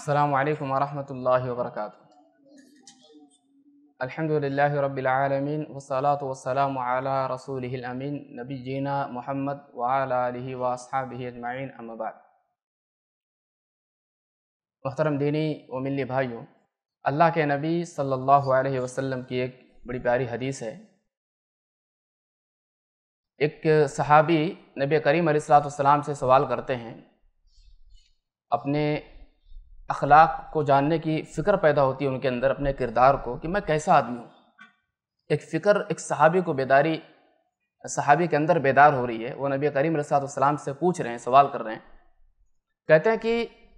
السلام عليكم ورحمة الله وبركاته الحمد لله رب العالمين والصلاة والسلام على رسوله الأمين نبينا محمد وعلى آله وأصحابه أجمعين أما بعد محترم محترम दीनी بھائيو اللہ کے نبی صلی اللہ علیہ وسلم کی ایک بڑی پیاری حدیث ہے ایک صحابی نبی کریم علیہ السلام سے سوال کرتے ہیں اپنے अखलाक को जानने की फ़िक्र पैदा होती है उनके अंदर अपने किरदार को कि मैं कैसा आदमी हूँ एक फ़िक्र एक सहाबी को बेदारी सहाबी के अंदर बेदार हो रही है वो नबी करीम सलाम से पूछ रहे हैं सवाल कर रहे हैं कहते हैं कि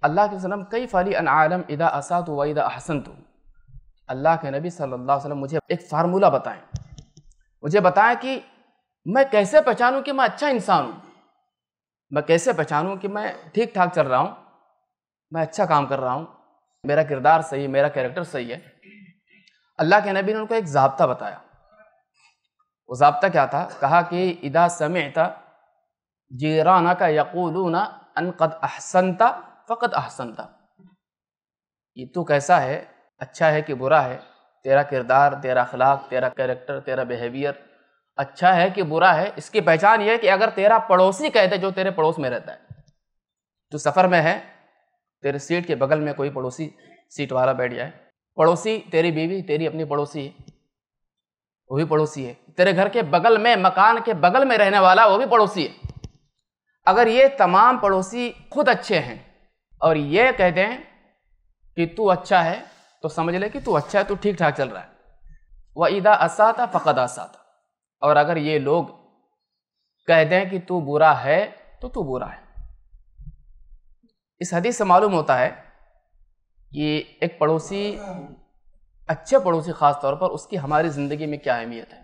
अल्लाह के वसलम कई फाली अन आलम इदा असात व इदा अहसन तो अल्लाह के नबी सल्ला वसलम मुझे एक फार्मूला बताएं मुझे बताएं कि मैं कैसे पहचानूं कि मैं अच्छा इंसान हूँ मैं कैसे पहचानूँ कि मैं ठीक ठाक चल रहा हूँ मैं अच्छा काम कर रहा हूँ मेरा किरदार सही है मेरा कैरेक्टर सही है अल्लाह के नबी ने उनको एक जबता बताया वो जबता क्या था कहा कि इदा था जीराना का यकूलूना अनकद अहसनता फ़कत अहसनता ये तो कैसा है अच्छा है कि बुरा है तेरा किरदार तेरा अखलाक तेरा कैरेक्टर तेरा बिहेवियर अच्छा है कि बुरा है इसकी पहचान यह है कि अगर तेरा पड़ोसी कहते जो तेरे पड़ोस में रहता है तो सफ़र में है तेरे सीट के बगल में कोई पड़ोसी सीट वाला बैठ जाए पड़ोसी तेरी बीवी तेरी अपनी पड़ोसी है वो भी पड़ोसी है तेरे घर के बगल में मकान के बगल में रहने वाला वो भी पड़ोसी है अगर ये तमाम पड़ोसी खुद अच्छे हैं और ये कह दें कि तू अच्छा है तो समझ ले कि तू अच्छा है तू ठीक ठाक चल रहा है वह ईदा असा था फ़कद असा था और अगर ये लोग कह दें कि तू बुरा है तो तू बुरा है इस हदीस से मालूम होता है कि एक पड़ोसी अच्छे पड़ोसी ख़ास तौर पर उसकी हमारी ज़िंदगी में क्या अहमियत है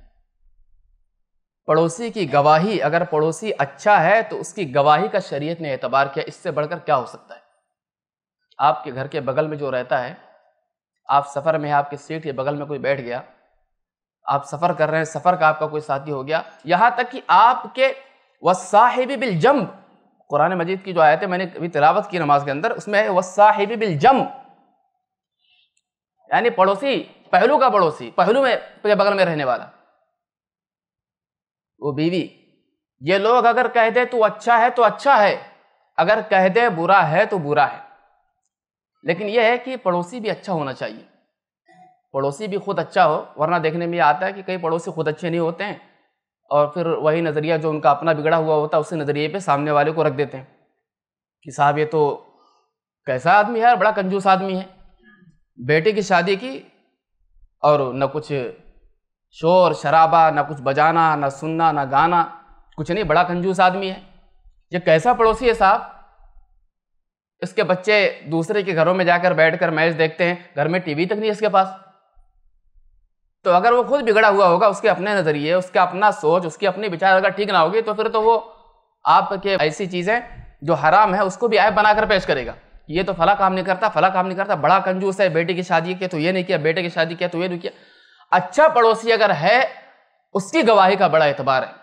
पड़ोसी की गवाही अगर पड़ोसी अच्छा है तो उसकी गवाही का शरीयत ने एतबार किया इससे बढ़कर क्या हो सकता है आपके घर के बगल में जो रहता है आप सफ़र में आपकी सीट के बगल में कोई बैठ गया आप सफ़र कर रहे हैं सफ़र का आपका कोई साथी हो गया यहाँ तक कि आपके साहिब बिल जम्ब कुरान मजीद की जो आयत है मैंने अभी तिलावत की नमाज के अंदर उसमें है वसाहिब बिल जम यानी पड़ोसी पहलू का पड़ोसी पहलू में के बगल में रहने वाला वो बीवी ये लोग अगर कह दे तू अच्छा है तो अच्छा है अगर कह दे बुरा है तो बुरा है लेकिन यह है कि पड़ोसी भी अच्छा होना चाहिए पड़ोसी भी खुद अच्छा हो वरना देखने में आता है कि कई पड़ोसी खुद अच्छे नहीं होते हैं और फिर वही नज़रिया जो उनका अपना बिगड़ा हुआ होता है उसी नज़रिए पे सामने वाले को रख देते हैं कि साहब ये तो कैसा आदमी है यार बड़ा कंजूस आदमी है बेटे की शादी की और न कुछ शोर शराबा ना कुछ बजाना ना सुनना ना गाना कुछ नहीं बड़ा कंजूस आदमी है ये कैसा पड़ोसी है साहब इसके बच्चे दूसरे के घरों में जाकर बैठकर मैच देखते हैं घर में टीवी तक नहीं इसके पास तो अगर वो खुद बिगड़ा हुआ होगा उसके अपने नज़रिए उसका अपना सोच उसके अपने विचार अगर ठीक ना होगी तो फिर तो वो आपके ऐसी चीज़ें जो हराम है उसको भी ऐप बनाकर पेश करेगा ये तो फला काम नहीं करता फला काम नहीं करता बड़ा कंजूस है बेटे की शादी किया तो ये नहीं किया बेटे की शादी किया तो ये नहीं किया अच्छा पड़ोसी अगर है उसकी गवाही का बड़ा एतबार है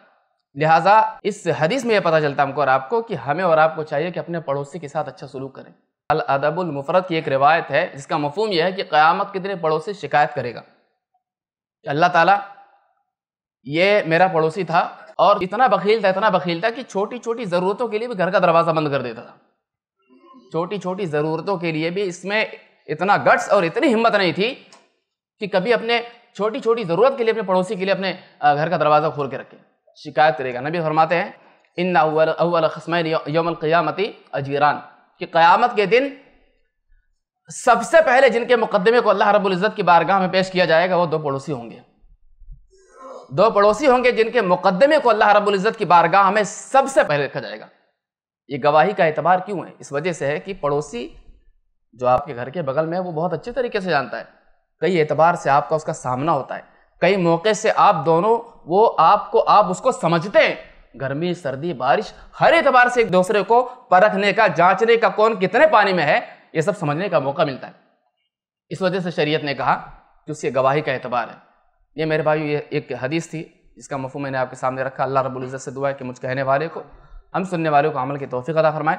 लिहाजा इस हदीस में यह पता चलता हमको और आपको कि हमें और आपको चाहिए कि अपने पड़ोसी के साथ अच्छा सलूक करें अल अदबुल मुफरत की एक रिवायत है जिसका मफहम यह है कि क़यामत कितने पड़ोसी शिकायत करेगा कि अल्लाह ताला ये मेरा पड़ोसी था और इतना बखील था इतना बखील था कि छोटी छोटी ज़रूरतों के लिए भी घर का दरवाज़ा बंद कर देता था छोटी छोटी ज़रूरतों के लिए भी इसमें इतना गट्स और इतनी हिम्मत नहीं थी कि कभी अपने छोटी छोटी ज़रूरत के लिए अपने पड़ोसी के लिए अपने घर का दरवाज़ा खोल के रखें शिकायत करेगा नबी फरमाते हैं इन अव्वल अव्वल खसमैन यौमल क़ियामती अजीरान कि क़यामत के दिन सबसे पहले जिनके मुकदमे को अल्लाह रब्बुल इज़्ज़त की बारगाह में पेश किया जाएगा वो दो पड़ोसी होंगे दो पड़ोसी होंगे जिनके मुकदमे को अल्लाह रब्बुल इज़्ज़त की बारगाह में सबसे पहले रखा जाएगा ये गवाही का एतबार क्यों है इस वजह से है कि पड़ोसी जो आपके घर के बगल में है वो बहुत अच्छे तरीके से जानता है कई एतबार से आपका उसका सामना होता है कई मौके से आप दोनों वो आपको आप उसको समझते हैं गर्मी सर्दी बारिश हर एतबार से एक दूसरे को परखने का जांचने का कौन कितने पानी में है ये सब समझने का मौका मिलता है इस वजह से शरीयत ने कहा कि उसकी गवाही का एतबार है ये मेरे भाई ये एक हदीस थी जिसका मफू मैंने आपके सामने रखा अल्लाह रबुल्ज़त से दुआ है कि मुझ कहने वाले को हम सुनने वालों को अमल की तोफ़ी अदा फरमाए